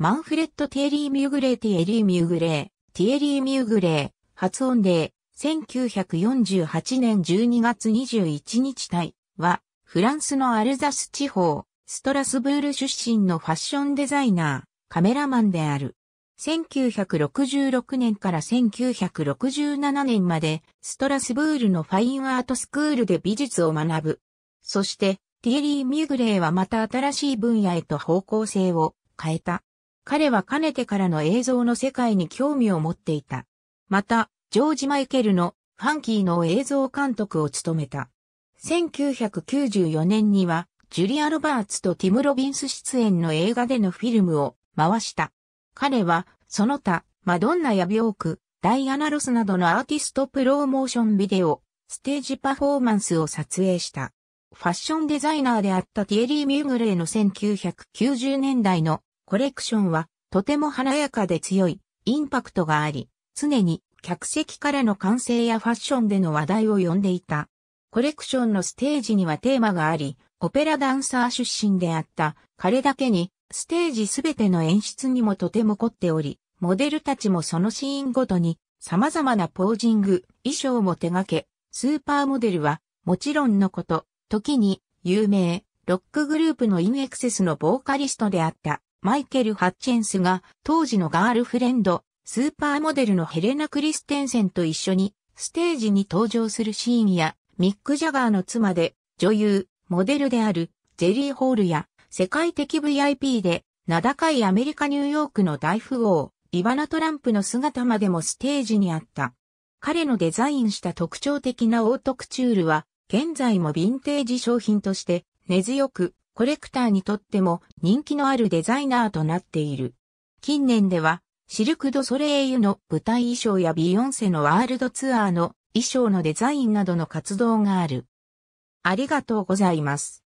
マンフレッド・ティエリー・ミューグレー・ティエリー・ミューグレー、ティエリー・ミューグレー、発音で、1948年12月21日体は、フランスのアルザス地方、ストラスブール出身のファッションデザイナー、カメラマンである。1966年から1967年まで、ストラスブールのファインアートスクールで美術を学ぶ。そして、ティエリー・ミュグレーはまた新しい分野へと方向性を変えた。彼はかねてからの映像の世界に興味を持っていた。また、ジョージ・マイケルのファンキーの映像監督を務めた。1994年には、ジュリア・ロバーツとティム・ロビンス出演の映画でのフィルムを回した。彼は、その他、マドンナやビョーク、ダイアナ・ロスなどのアーティストプローモーションビデオ、ステージパフォーマンスを撮影した。ファッションデザイナーであったティエリー・ミューグレーの1990年代のコレクションはとても華やかで強いインパクトがあり、常に客席からの歓声やファッションでの話題を呼んでいた。コレクションのステージにはテーマがあり、オペラダンサー出身であった彼だけに、ステージすべての演出にもとても凝っており、モデルたちもそのシーンごとに様々なポージング、衣装も手掛け、スーパーモデルはもちろんのこと、時に有名、ロックグループのインエクセスのボーカリストであった。マイケル・ハッチェンスが当時のガールフレンド、スーパーモデルのヘレナ・クリステンセンと一緒にステージに登場するシーンやミック・ジャガーの妻で女優、モデルであるジェリー・ホールや世界的 VIP で名高いアメリカ・ニューヨークの大富豪、リバナ・トランプの姿までもステージにあった。彼のデザインした特徴的なオートクチュールは現在もヴィンテージ商品として根強くコレクターにとっても人気のあるデザイナーとなっている。近年では、シルク・ド・ソレイユの舞台衣装やビヨンセのワールドツアーの衣装のデザインなどの活動がある。ありがとうございます。